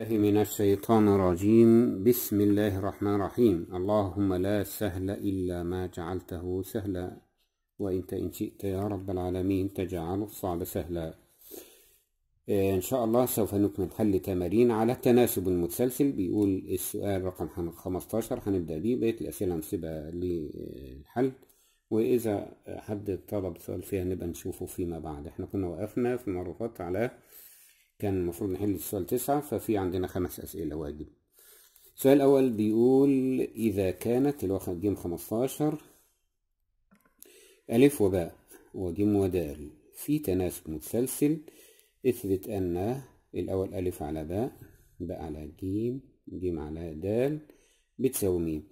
الله من الشيطان الرجيم بسم الله الرحمن الرحيم اللهم لا سهل إلا ما جعلته سهلا وإنت إن شئت يا رب العالمين تجعل الصعب سهلا إيه، إن شاء الله سوف نكمل حل تمارين على التناسب المتسلسل بيقول السؤال رقم 15 هنبدأ بيه بقية الأسئلة هنسيبها للحل وإذا حد طلب سؤال فيها نبقى نشوفه فيما بعد احنا كنا وقفنا في المعروفات على كان المفروض نحل السؤال تسعة ففي عندنا خمس أسئلة واجب السؤال الأول بيقول إذا كانت اللي هو جيم خمستاشر ألف وباء وجيم ودال في تناسب متسلسل اثبت أن الأول ألف على باء باء على جيم جيم على دال بتساوي مين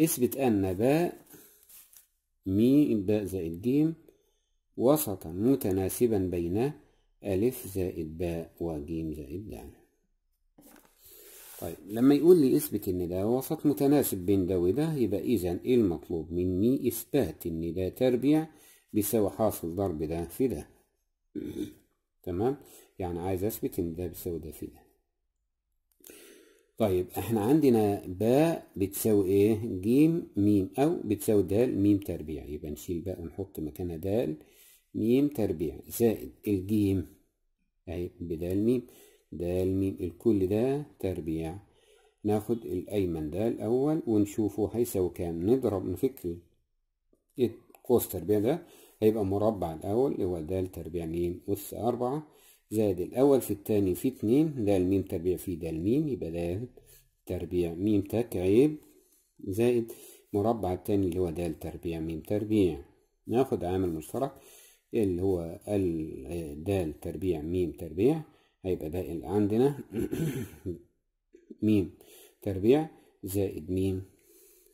اثبت أن باء مي باء زائد جيم وسطا متناسبا بين ألف زائد باء وجيم زائد دال طيب لما يقول لي اثبت ان ده وسط متناسب بين ده وده يبقى اذا ايه المطلوب مني اثبات ان ده تربيع بيساوي حاصل ضرب ده في ده تمام يعني عايز اثبت ان ده بيساوي ده في ده طيب احنا عندنا باء بتساوي ايه جيم ميم او بتساوي دال ميم تربيع يبقى نشيل باء ونحط مكانها دال م تربيع زائد الجيم أهي بدال ميم دال ميم الكل ده تربيع ناخد الأيمن ده الأول ونشوفه هيساوي كام نضرب نفكر قوس تربيع ده هيبقى مربع الأول اللي هو دال تربيع ميم أس أربعة زائد الأول في التاني في اتنين دال ميم تربيع في دال ميم يبقى دال تربيع ميم تك عيب زائد مربع التاني اللي هو دال تربيع ميم تربيع ناخد عامل مشترك اللي هو ال د تربيع م تربيع هيبقى ده اللي عندنا م تربيع زائد م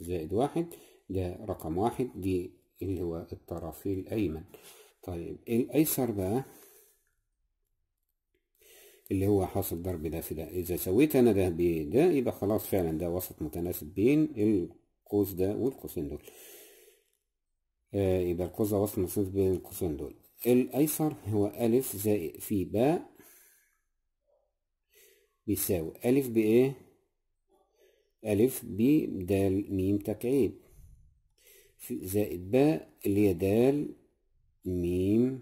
زائد واحد ده رقم واحد دي اللي هو الطرف الأيمن طيب الأيسر بقى اللي هو حاصل ضرب ده في ده إذا سويت أنا ده بده يبقى خلاص فعلا ده وسط متناسب بين القوس ده والقوسين دول يبقى القوس ده وصل مصروف بين القوسين دول الايسر هو أ زائد في باء بيساوي أ بايه أ ب د م تكعيب زائد باء اللي هي د م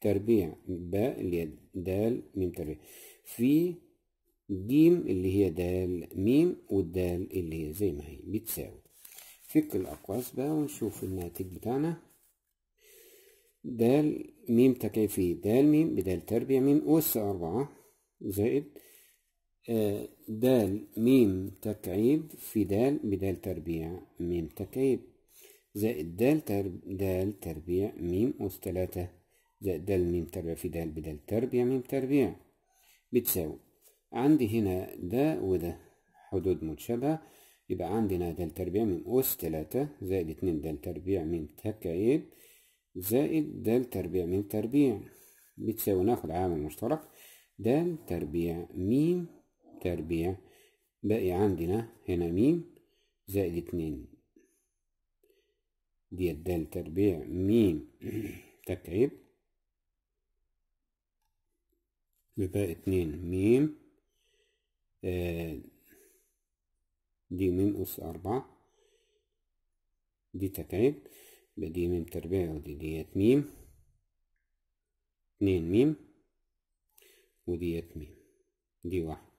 تربيع باء اللي هي د م تربيع في ج اللي هي د م والد اللي هي زي ما هي بتساوي فك الأقواس بقى ونشوف الناتج بتاعنا دال ميم تكافي دال ميم بدال تربيع ميم أس أربعة زائد آه، دال ميم تكعيب في دال بدال تربيع ميم تكعيب زائد دال ترب دال تربيع ميم أس تلاتة زائد دال ميم تربيع في دال بدال تربيع ميم تربيع بتساوي عندي هنا ده وده حدود متشابهة يبقى عندنا دلتا ربيع من أس تلاتة زائد اتنين دلتا ربيع من تكعيب زائد دلتا ربيع من تربيع بتساوي ناخد عامل مشترك دال تربيع ميم تربيع باقي عندنا هنا ميم زائد اتنين ديت دال تربيع ميم تكعيب يبقى اتنين ميم آه دي ميم أس أربعة دي تكعيب يبقى دي ميم تربيع ودي ديت ميم اتنين ميم وديت ميم دي واحد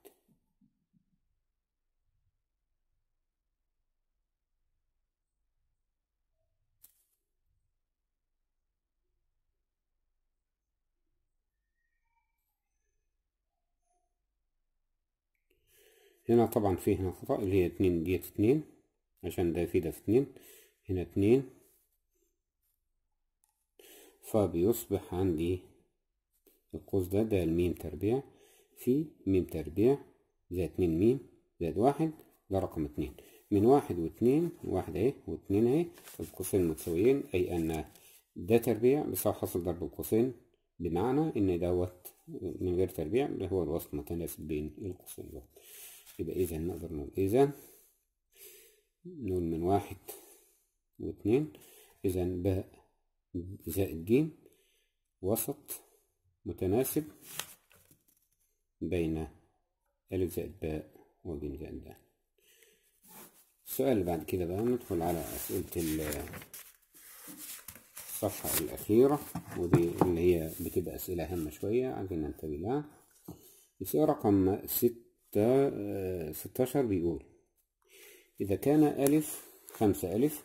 هنا طبعا في هنا خطأ اللي هي اتنين ديت اتنين عشان ده في ده في اتنين هنا اتنين فبيصبح عندي القوس ده ده الميم تربيع في ميم تربيع زائد اتنين ميم زائد واحد ده رقم اتنين من واحد واتنين واحد اهي واتنين اهي القوسين متساويين أي أن ده تربيع بس حصل ضرب القوسين بمعنى إن دوت من غير تربيع ده هو الوسط متناسب بين القوسين دوت يبقى إذا نقدر نقول إذا نقول من واحد واثنين إذا باء زائد جيم وسط متناسب بين ألف زائد باء وجيم زائد دال السؤال اللي بعد كده بقى ندخل على أسئلة الصفحة الأخيرة ودي اللي هي بتبقى أسئلة هامة شوية عايزين ننتبه لها السؤال رقم ست ستة ستاشر بيقول إذا كان ألف خمسة ألف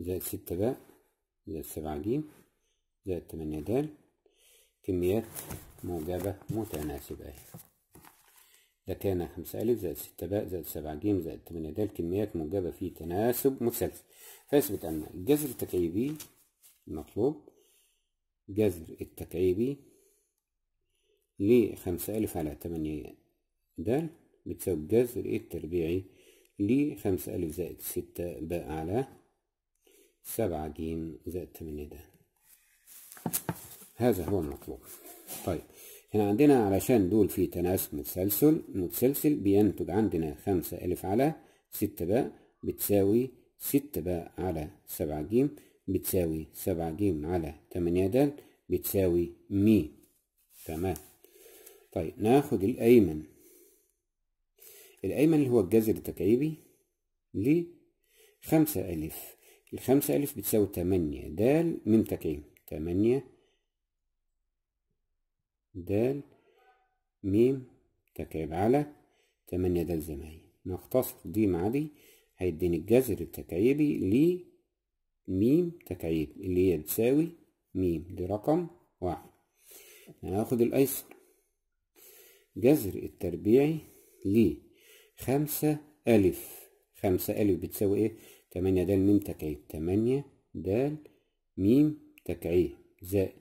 زائد ستة باء زائد سبعة جيم زائد تمانية دال كميات موجبة متناسبة إذا كان خمسة ألف زائد ستة باء زائد سبعة جيم زائد تمانية دال كميات موجبة في تناسب متسلسل فيثبت أن الجذر التكعيبي المطلوب جذر التكعيبي لخمسة ألف على تمانية د بتساوي الجذر التربيعي لخمسة ألف زائد ستة ب على سبعة ج زائد تمانية د هذا هو المطلوب طيب احنا عندنا علشان دول في تناسب متسلسل متسلسل بينتج عندنا خمسة ألف على ستة باء بتساوي ستة باء على سبعة ج بتساوي سبعة ج على تمانية د بتساوي مي تمام طيب ناخد الأيمن الأيمن اللي هو الجذر التكعيبي لخمسة ألف الخمسة ألف بتساوي تمانية دال ميم تكعيب تمانية دال ميم تكعيب على تمانية دال زي ما هي نختصر دي مع دي هيديني الجذر التكعيبي ل ميم تكعيب اللي هي بتساوي ميم لرقم واحد هناخد الأيسر جذر التربيعي لخمسة ألف خمسة ألف بتساوي إيه؟ تمانية دال ميم تكعيب تمانية دال ميم تكعيب زائد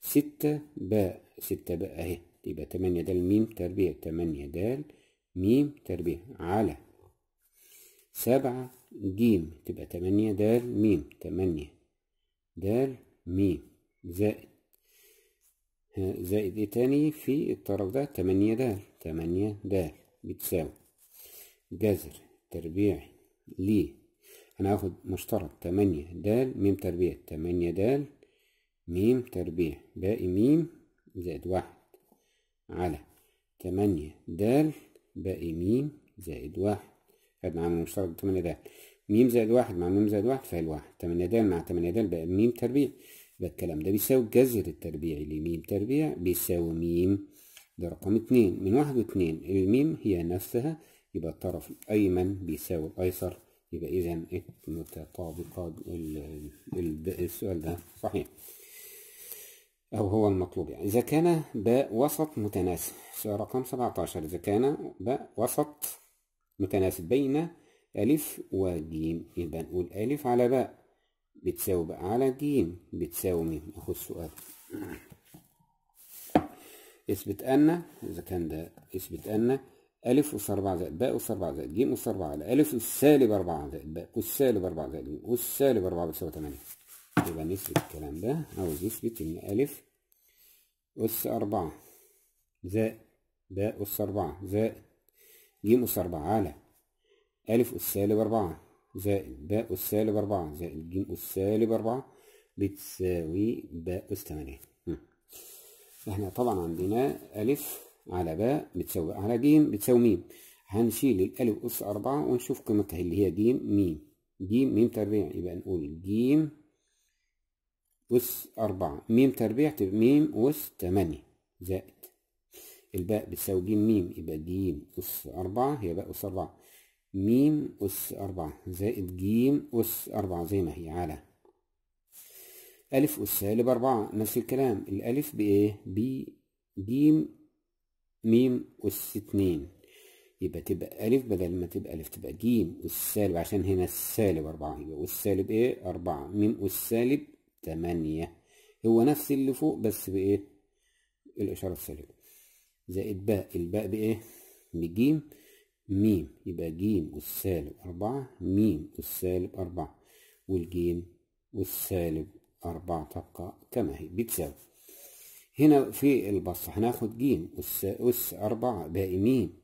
ستة باء ستة باء أهي يبقى تمانية دال ميم تربيع تمانية دال ميم تربيع على سبعة جيم تبقى تمانية دال ميم تمانية دال ميم زائد زائد ايه تاني في الطرف ده تمانية د تمانية د بتساوي جذر تربيعي ل انا هاخد مشترك تمانية د ميم تربيع تمانية د ميم تربيع باقي ميم زائد واحد على تمانية د باقي ميم زائد واحد خد معانا مشترك تمانية د ميم زائد واحد مع ميم زائد واحد فهي الواحد تمانية د مع تمانية د باقي ميم تربيع ده الكلام ده بيساوي الجذر التربيعي لميم تربيع بيساوي ميم ده رقم اتنين من واحد واتنين الميم هي نفسها يبقى الطرف الأيمن بيساوي الأيسر يبقى إذا متطابقة السؤال ده صحيح أو هو المطلوب يعني إذا كان باء وسط متناسب سؤال رقم 17 إذا كان باء وسط متناسب بين ألف وجيم يبقى نقول ألف على باء بتساوي بقى على ج بتساوي مين اخد سؤال اثبت ان اذا كان ده اثبت ان ألف أس أربعة زائد باء أس أربعة زائد ج أس أربعة على ألف أس سالب أربعة زائد باء أس سالب أربعة زائد ج أس سالب أربعة بتساوي تمانية يبقى نثبت الكلام ده عاوز يثبت إن ألف أس أربعة زائد باء أس أربعة زائد ج أس أربعة على ألف أس سالب أربعة زائد ب أس سالب أربعة زائد ج أس سالب أربعة بتساوي ب أس تمانية احنا طبعا عندنا ألف على ب بتساوي على ج بتساوي ميم هنشيل الألف أس أربعة ونشوف قيمتها اللي هي ج ميم ج ميم تربيع يبقى نقول ج أس أربعة ميم تربيع تبقى ميم أس تمانية زائد الباء بتساوي ج ميم يبقى ج أس أربعة هي باء أس أربعة م أس أربعة زائد ج أس أربعة زي ما هي على ألف أس سالب أربعة نفس الكلام الألف بإيه؟ ب ج م أس اتنين يبقى تبقى ألف بدل ما تبقى ألف تبقى ج أس سالب عشان هنا السالب أربعة يبقى أس سالب إيه؟ أربعة م أس سالب تمانية هو نفس اللي فوق بس بإيه؟ الإشارة السالبة زائد باء الباء بإيه؟ بجيم ميم يبقى جيم والسالب أربعة ميم والسالب أربعة والجيم والسالب أربعة تبقى كما هي بتساوي هنا في البص هناخد جيم أس أس أربعة باقي ميم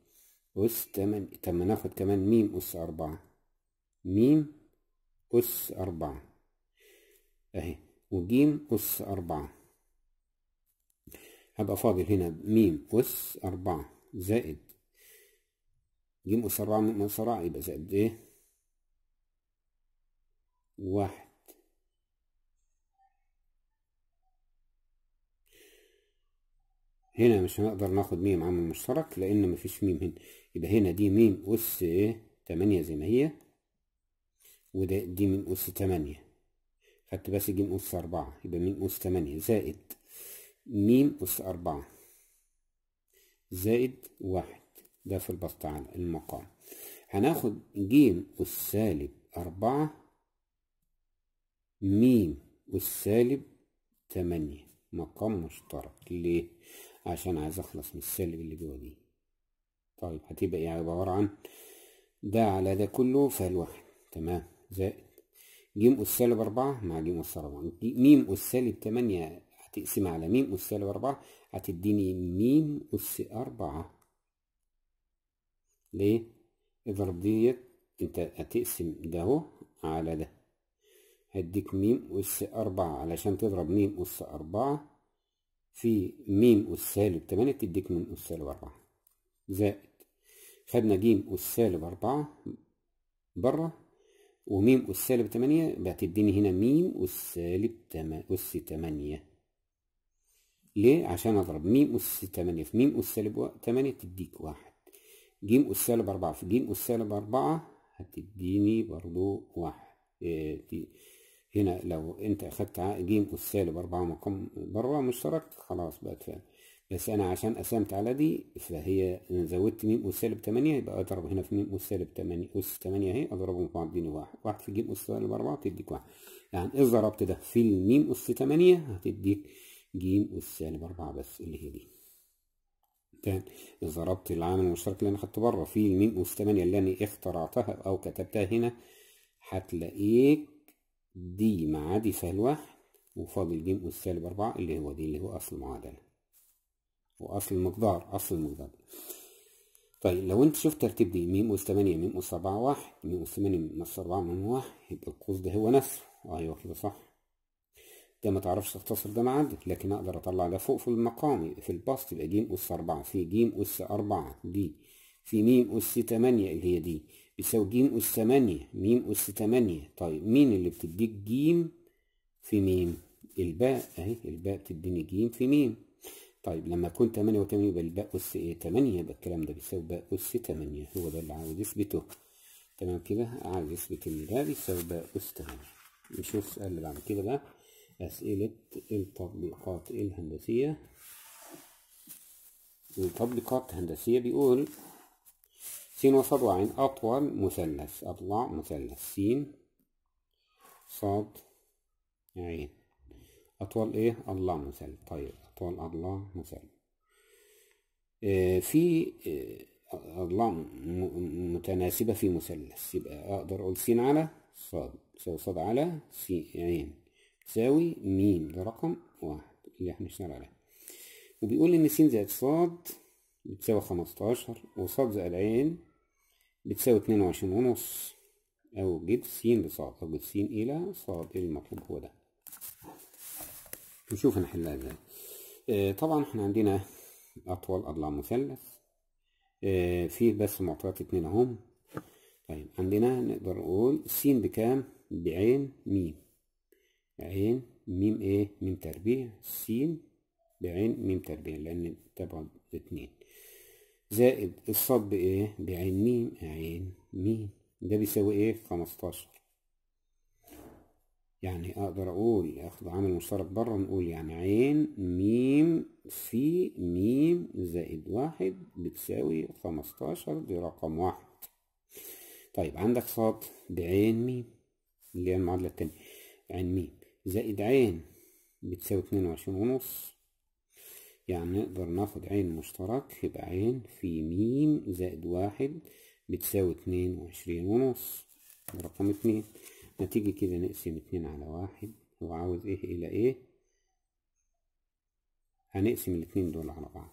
أس تمن طب ما ناخد كمان ميم أس أربعة ميم أس أربعة أهي وجيم أس أربعة هبقى فاضل هنا ميم أس أربعة زائد جيم أس أربعة ناقص أربعة يبقى زائد قد إيه؟ واحد هنا مش هنقدر ناخد ميم عامل مشترك لأن مفيش ميم هنا يبقى هنا دي ميم أس إيه؟ تمانية زي ما هي وده دي ميم أس تمانية خدت بس جيم أس أربعة يبقى ميم أس تمانية زائد ميم أس أربعة زائد واحد ده في البسط على المقام هناخد ج السالب أربعة م السالب تمانية مقام مشترك ليه؟ عشان عايز أخلص من السالب اللي جوه دي طيب هتبقى يعني إيه عبارة عن ده على ده كله فالواحد تمام زائد ج أس سالب أربعة مع ج أس أربعة م أس سالب تمانية هتقسمها على م أس سالب أربعة هتديني م أس أربعة ليه اضرب ديت انت هتقسم ده اهو على ده هديك ميم أس أربعة علشان تضرب ميم أس أربعة في ميم أس سالب تمانية تديك ميم أس سالب أربعة زائد خدنا جيم أس سالب أربعة بره وميم أس سالب تمانية تديني هنا ميم أس سالب أس تمانية ليه؟ عشان أضرب ميم أس تمانية في ميم أس سالب تمانية تديك واحد ج أس سالب أربعة في ج أس سالب أربعة هتديني برضو واحد إيه، دي. هنا لو أنت أخدت ج أس سالب أربعة مقام بره مشترك خلاص بقت فاهم بس أنا عشان قسمت على دي فهي زودت م أس سالب تمانية يبقى أضرب هنا في م أس سالب تمانية أس تمانية أهي أضربهم في بعض اديني واحد واحد في ج أس سالب أربعة تديك واحد يعني إذا إيه ضربت ده في الميم أس تمانية هتديك ج أس سالب أربعة بس اللي هي دي اذا ضربت العامل المشترك اللي انا خدته بره في الميم أس 8 اللي انا اخترعتها أو كتبتها هنا هتلاقيك دي معادي سهل واحد وفاضل جيم أس سالب أربعة اللي هو دي اللي هو أصل المعادلة وأصل المقدار أصل المقدار طيب لو أنت شفت ترتيب دي ميم أس 8 ميم أس 4 1 ميم أس 8 ميم أس 4 ميم 1 يبقى القوس ده هو نفسه أيوه كده صح يا ما تعرفش تختصر ده معدل لكن اقدر اطلع ده فوق في المقام في البسط يبقى ج اس 4 في ج اس 4 دي في م اس 8 اللي هي دي بيساوي ج اس 8 م اس 8 طيب مين اللي بتديك ج في م الباء اهي الباء بتديني ج في م طيب لما اكون 8 و8 يبقى الباء اس ايه 8 يبقى الكلام ده بيساوي باء اس 8 هو ده اللي عاوز يثبته تمام كده عاوز يثبت ان ده بيساوي باء اس 8 نشوف السؤال اللي بعد كده بقى أسئلة التطبيقات الهندسية التطبيقات الهندسية بيقول س وصاد وعين أطول مثلث أطلع مثلث س صاد عين أطول إيه أضلاع مثلث طيب أطول أضلاع مثلث آه في آه أضلاع متناسبة في مثلث يبقى أقدر أقول س على صاد صاد على س عين تساوي م ده رقم واحد اللي احنا هنشتغل عليه وبيقول ان س زائد ص بتساوي خمستاشر وص زائد ع بتساوي اتنين وعشرين ونص أوجد س لصاد أوجد س إلى ص المطلوب هو ده نشوف هنحلها ازاي آه طبعا احنا عندنا أطول أضلاع مثلث آه فيه بس معطيات اتنين أهم طيب عندنا نقدر نقول س بكام؟ بعين م عين ميم ايه ميم تربيع سين بعين ميم تربيع لان طبعا اتنين زائد الصاد بايه بعين ميم عين ميم ده بيساوي ايه خمستاشر يعني اقدر اقول اخد عامل مشترك بره نقول يعني عين ميم في ميم زائد واحد بتساوي خمستاشر دي رقم واحد طيب عندك صاد بعين ميم اللي هي المعادلة التانية عين ميم زائد عين بتساوي اتنين وعشرين ونص يعني نقدر ناخد عين مشترك يبقى عين في ميم زائد واحد بتساوي اتنين وعشرين ونص رقم اتنين نتيجة كده نقسم اتنين على واحد هو عاوز ايه الى ايه هنقسم الاتنين دول على بعض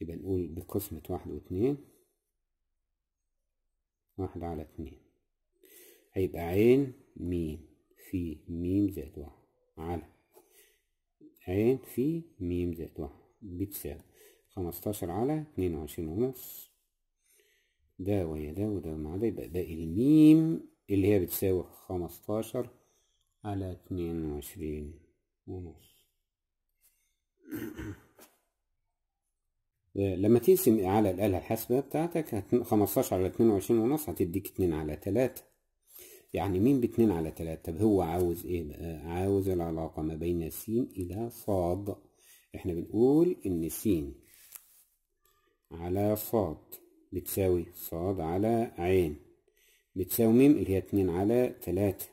يبقى نقول بقسمة واحد واتنين واحد على اتنين هيبقى عين ميم في م زائد واحد على عين في م زائد واحد بتساوي خمستاشر على اتنين وعشرين ونص ده ويا ده وده مع ده يبقى ده الميم اللي هي بتساوي خمستاشر على اتنين وعشرين ونص آه، لما تقسم على الآلة الحاسبة بتاعتك خمستاشر على اتنين وعشرين ونص هتديك اتنين على تلاتة يعني مين باتنين على تلاتة طب هو عاوز ايه بقى عاوز العلاقة ما بين س إلى ص احنا بنقول ان س على ص بتساوي ص على عين بتساوي م اللي هي اتنين على تلاتة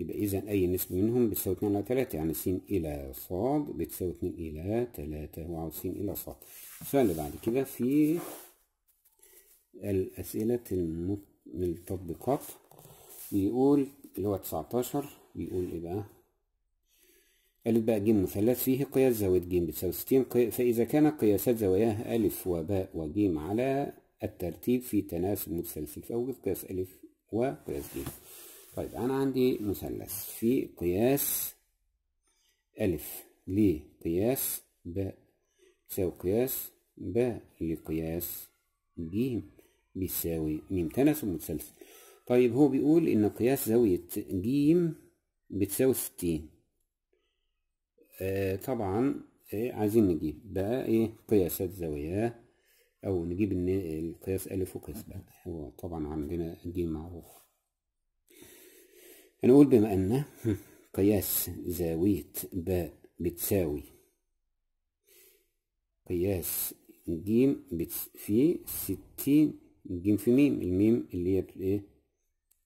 يبقى إذا أي نسبة منهم بتساوي اتنين على تلاتة يعني س إلى ص بتساوي اتنين إلى تلاتة هو عاوز س إلى ص السؤال اللي بعد كده في الأسئلة المت... التطبيقات بيقول اللي هو 19 بيقول ايه بقى ألف باء ج مثلث فيه قياس زاوية ج بتساوي 60 فإذا كان قياسات زواياه ألف وباء وج على الترتيب في تناسب متسلسل فأوجد قياس ألف وقياس ج طيب أنا عندي مثلث في قياس ألف لقياس باء تساوي قياس باء لقياس ج بيساوي م تناسب متسلسل طيب هو بيقول ان قياس زاوية ج بتساوي ستين آه طبعا آه عايزين نجيب بقى ايه قياسات زاوية او نجيب القياس أ وقياس ب هو طبعا عندنا ج معروف هنقول بما ان قياس زاوية ب بتساوي قياس ج في ستين ج في ميم الميم اللي هي ايه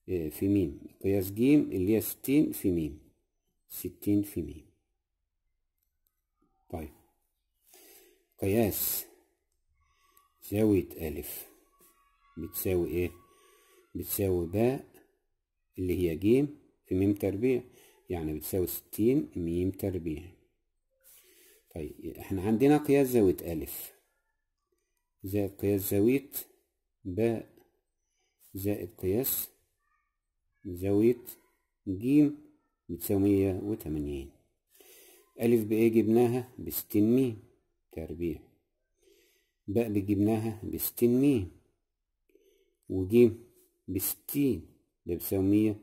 إيه، في ميم قياس ج اللي هي ستين في ميم ستين في ميم طيب قياس زاوية أ بتساوي إيه؟ بتساوي باء اللي هي ج في ميم تربيع يعني بتساوي ستين ميم تربيع طيب احنا عندنا قياس زاوية أ زائد قياس زاوية باء زائد قياس زاوية ج بتساوي مية وتمانين ألف بإيه جبناها بستين م تربيع ب جبناها بستين م وج بستين ده بتساوي مية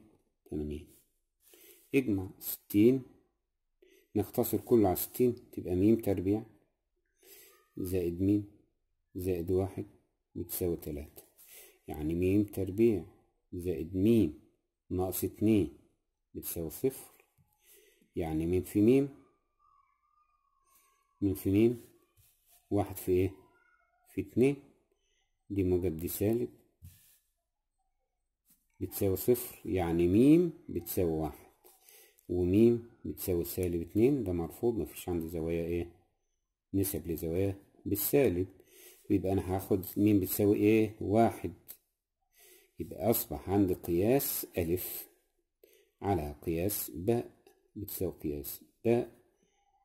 وتمانين اجمع ستين نختصر كله على ستين تبقى م تربيع زائد م زائد واحد بتساوي تلاتة يعني م تربيع زائد ميم ناقص اتنين بتساوي صفر يعني مين في مين مين في مين واحد في ايه في اتنين دي موجب دي سالب بتساوي صفر يعني ميم بتساوي واحد وميم بتساوي سالب اتنين ده مرفوض مفيش عندي زوايا ايه نسب لزوايا بالسالب يبقى انا هاخد ميم بتساوي ايه واحد يبقى أصبح عندي قياس ألف على قياس باء بتساوي قياس باء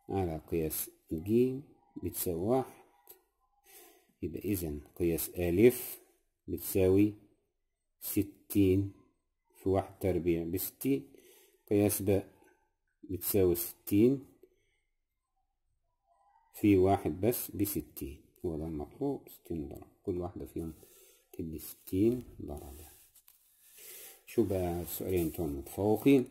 على قياس ج بتساوي واحد يبقى إذا قياس ألف بتساوي ستين في واحد تربيع بستين قياس باء بتساوي ستين في واحد بس بستين هو ده المطلوب ستين درجة كل واحدة فيهم ستين درجة شو بقى السؤالين انتم متفوقين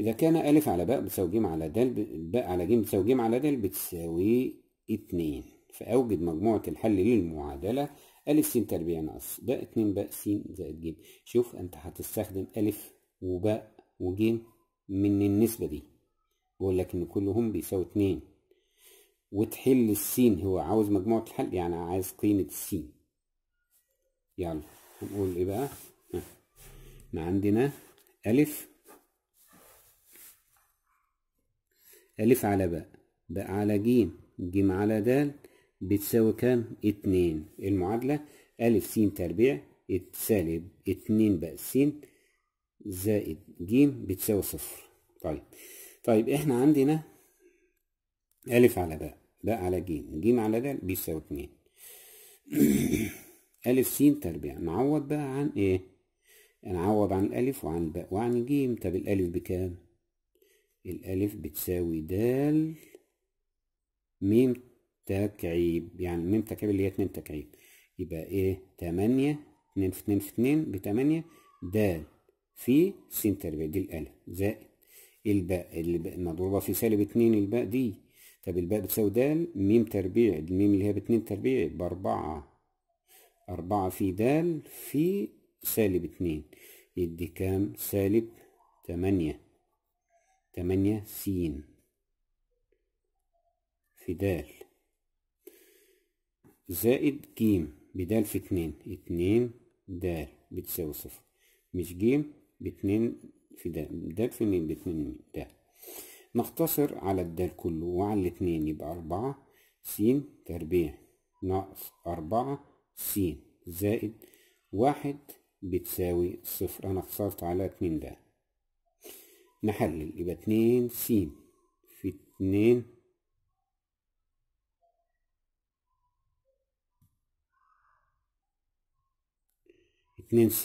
إذا كان ألف على باء بتساوي جيم على دال باء على جيم بتساوي جيم على دال بتساوي اتنين فأوجد مجموعة الحل للمعادلة ألف س تربيع ناقص باء اتنين باء س زائد جيم شوف أنت هتستخدم ألف وباء وجيم من النسبة دي بقول لك إن كلهم بيساوي اتنين وتحل السين هو عاوز مجموعة الحل يعني عايز قيمة السين يلا هنقول ايه بقى ما عندنا الف الف على باء باء على جيم جيم على دال بتساوي كام اتنين المعادلة الف س تربيع سالب اتنين باء س زائد ج بتساوي صفر طيب طيب احنا عندنا ا على ب ب على ج ج على د بيساوي اتنين ألف س تربيع نعوض بقى عن إيه؟ نعوض عن الألف وعن الباء وعن الجيم طب الألف بكام؟ الألف بتساوي دال ميم تكعيب يعني ميم تكعيب اللي هي اتنين تكعيب يبقى إيه؟ تمانية اتنين في اتنين في اتنين بتمانية دال في س تربيع دي الألف زائد الباء اللي مضروبة في سالب اتنين الباء دي طب الباء بتساوي دال ميم تربيع الميم اللي هي باتنين تربيع بأربعة أربعة في د في سالب اتنين يدي كام سالب تمانية تمانية س في د زائد ج بدال في اتنين اتنين د بتساوي صفر مش ج باتنين في د د في اتنين باتنين د نختصر على الدال كله وعلى الاتنين يبقى أربعة س تربيع ناقص أربعة س زائد واحد بتساوي صفر أنا اخترت على اتنين ده نحلل يبقى اتنين س في اتنين اتنين س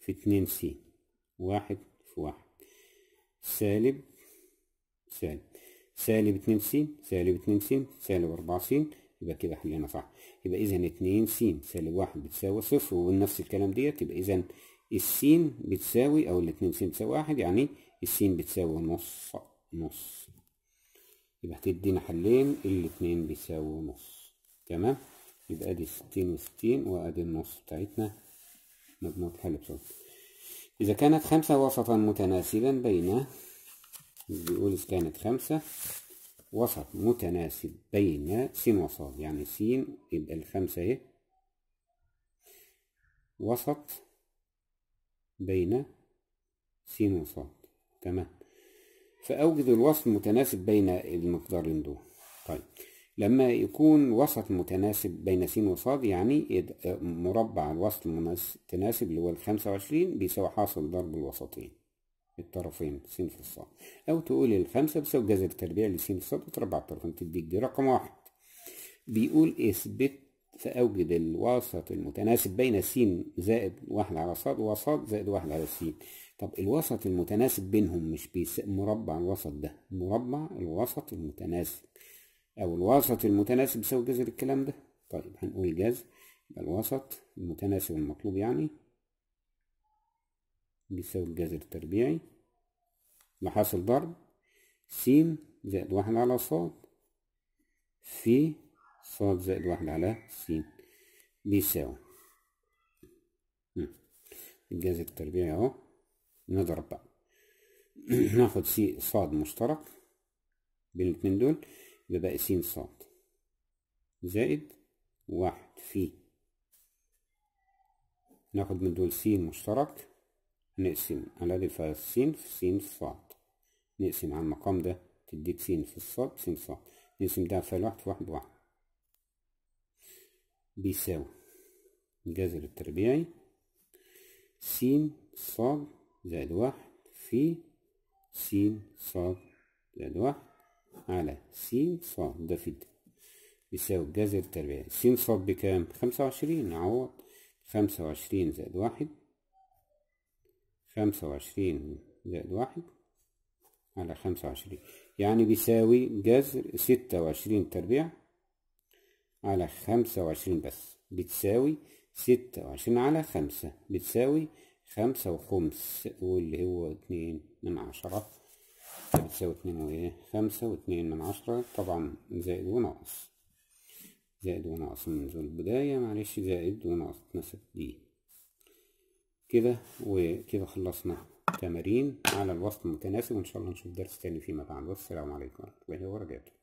في اتنين س واحد في واحد سالب سالب سالب اتنين س سالب اتنين س سالب أربعة س يبقى كده حلينا صح يبقى إذا 2 س سالب 1 بتساوي صفر ونفس الكلام ديت يبقى إذا السين بتساوي أو ال 2 س بتساوي 1 يعني السين بتساوي نص نص يبقى هتدينا حلين الاتنين بيساووا نص تمام يبقى ادي 60 و 60 وادي النص بتاعتنا مجموعة حل بصوت إذا كانت خمسة وصفا متناسبا بين بيقول إذا كانت خمسة وسط متناسب بين س وص يعني س يبقى الخمسة اهي وسط بين س وص تمام فأوجد الوسط متناسب بين المقدارين دول طيب لما يكون وسط متناسب بين س وص يعني مربع الوسط المتناسب اللي هو الخمسة وعشرين بيساوي حاصل ضرب الوسطين الطرفين س في الصاد أو تقول الخمسة بتساوي جذر التربيع لس في الصاد وتربع الطرفين تديك دي رقم واحد بيقول اثبت فأوجد الوسط المتناسب بين س زائد واحد على ص وصاد زائد واحد على س طب الوسط المتناسب بينهم مش مربع الوسط ده مربع الوسط المتناسب أو الوسط المتناسب بسبب جذر الكلام ده طيب هنقول جذر الوسط المتناسب المطلوب يعني بيساوي الجذر التربيعي محاصيل ضرب س زائد واحد على ص في ص زائد واحد على س بيساوي الجذر التربيعي اهو نضرب بقى ناخد س ص مشترك بين الاتنين دول يبقى بقى س ص زائد واحد في ناخد من دول س مشترك نقسم الألف على السين في سين في صاد نقسم على المقام ده تديك سين في الصاد سين في صاد نقسم ده فعل واحد في واحد بواحد بيساوي الجذر التربيعي سين صاد زائد واحد في سين صاد زائد واحد على سين صاد ده في ده بيساوي الجذر التربيعي سين صاد بكام خمسة وعشرين نعوض خمسة وعشرين زائد واحد خمسة وعشرين زائد واحد على خمسة وعشرين يعني بيساوي جذر ستة وعشرين تربيع على خمسة وعشرين بس بتساوي ستة وعشرين على خمسة بتساوي خمسة وخمس واللي هو اتنين من عشرة بتساوي اتنين وايه خمسة واتنين من عشرة طبعا زائد وناقص زائد وناقص من البداية معلش زائد وناقص اتنسب دي كده وكده خلصنا تمارين على الوصف المتناسب وان شاء الله نشوف درس تاني فيما بعد والسلام عليكم ورحمه الله وبركاته